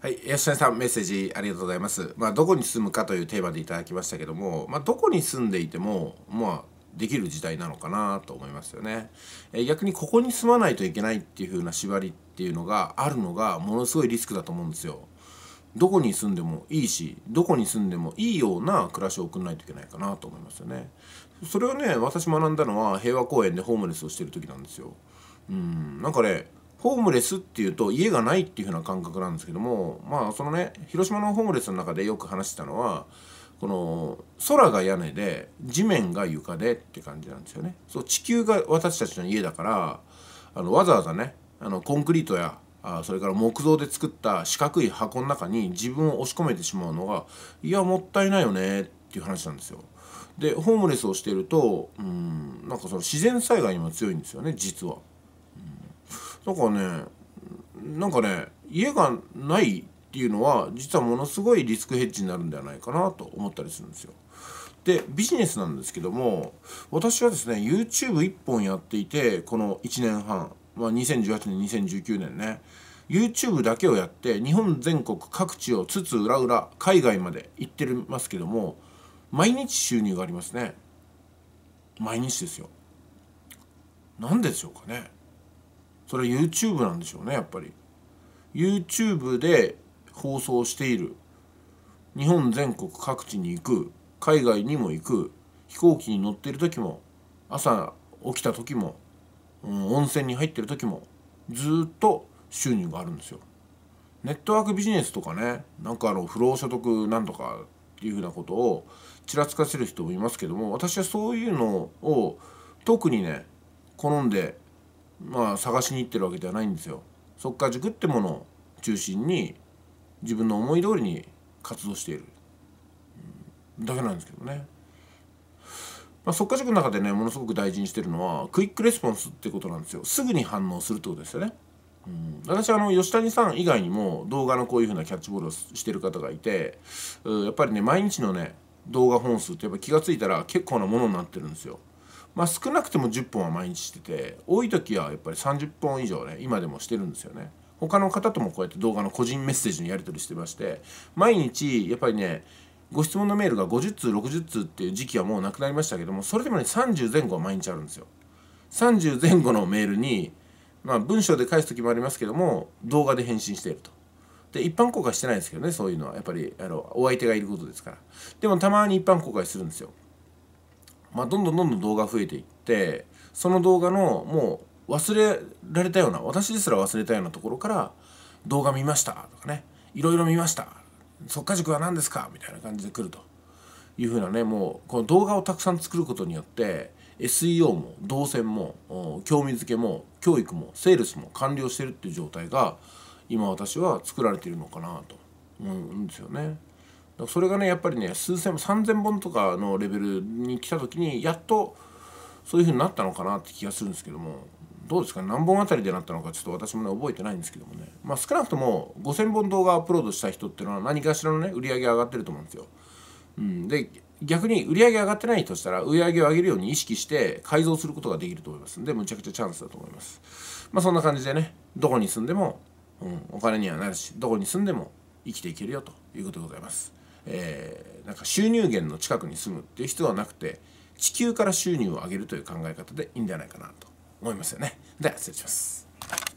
はい、吉田さんメッセージありがとうございます。まあ、どこに住むかというテーマでいただきましたけども、まあ、どこに住んでいても、まあ、できる時代なのかなと思いますよね。え逆にここに住まないといけないっていう風な縛りっていうのがあるのがものすごいリスクだと思うんですよ。どこに住んでもいいしどこに住んでもいいような暮らしを送んないといけないかなと思いますよね。それをね私学んだのは平和公園でホームレスをしてる時なんですよ。うんなんかねホームレスっていうと家がないっていう風な感覚なんですけどもまあそのね広島のホームレスの中でよく話したのはこの空が屋根で地面が床でって感じなんですよねそう地球が私たちの家だからあのわざわざねあのコンクリートやあそれから木造で作った四角い箱の中に自分を押し込めてしまうのがいやもったいないよねっていう話なんですよ。でホームレスをしているとうんなんかその自然災害にも強いんですよね実は。だからねなんかね家がないっていうのは実はものすごいリスクヘッジになるんではないかなと思ったりするんですよ。でビジネスなんですけども私はですね YouTube1 本やっていてこの1年半、まあ、2018年2019年ね YouTube だけをやって日本全国各地をつつ裏裏海外まで行ってますけども毎日収入がありますね毎日ですよなんでしょうかねそれ YouTube なんでしょうねやっぱり YouTube で放送している日本全国各地に行く海外にも行く飛行機に乗ってる時も朝起きた時も、うん、温泉に入ってる時もずっと収入があるんですよ。ネットワークビジネスとかねなんかあの不労所得なんとかっていうふうなことをちらつかせる人もいますけども私はそういうのを特にね好んでまあ探しに行ってるわけではないんですよ。即家塾ってものを中心に自分の思い通りに活動しているだけなんですけどね。まあ、即家塾の中でねものすごく大事にしてるのはクイックレスポンスってことなんですよすぐに反応するってことですよね。うん、私あの吉谷さん以外にも動画のこういうふうなキャッチボールをしてる方がいてうやっぱりね毎日のね動画本数ってやっぱ気が付いたら結構なものになってるんですよ。まあ、少なくとも10本は毎日してて多い時はやっぱり30本以上ね今でもしてるんですよね。他の方ともこうやって動画の個人メッセージのやり取りしてまして毎日やっぱりねご質問のメールが50通60通っていう時期はもうなくなりましたけどもそれでもね30前後は毎日あるんですよ。30前後のメールに、まあ、文章で返す時もありますけども動画で返信していると。で一般公開してないですけどねそういうのはやっぱりあのお相手がいることですからでもたまに一般公開するんですよまあ、どんどんどんどん動画増えていってその動画のもう忘れられたような私ですら忘れたようなところから動画見ましたとかねいろいろ見ました即か、塾は何ですかみたいな感じで来るというふうなねもうこの動画をたくさん作ることによって SEO も動線も興味づけも教育もセールスも完了してるっていう状態が今私は作られているのかなと思うんですよね。それがねやっぱりね数千3000本とかのレベルに来た時にやっとそういう風になったのかなって気がするんですけどもどうですか何本あたりでなったのかちょっと私もね覚えてないんですけどもねまあ少なくとも5000本動画アップロードした人っていうのは何かしらのね売り上げ上がってると思うんですよ。うん、で逆に売り上げ上がってないとしたら売り上げを上げるように意識して改造することができると思いますんでむちゃくちゃチャンスだと思います。まあそんな感じでねどこに住んでも、うん、お金にはなるしどこに住んでも生きていけるよということでございます。えー、なんか収入源の近くに住むっていう人はなくて地球から収入を上げるという考え方でいいんじゃないかなと思いますよね。では失礼します。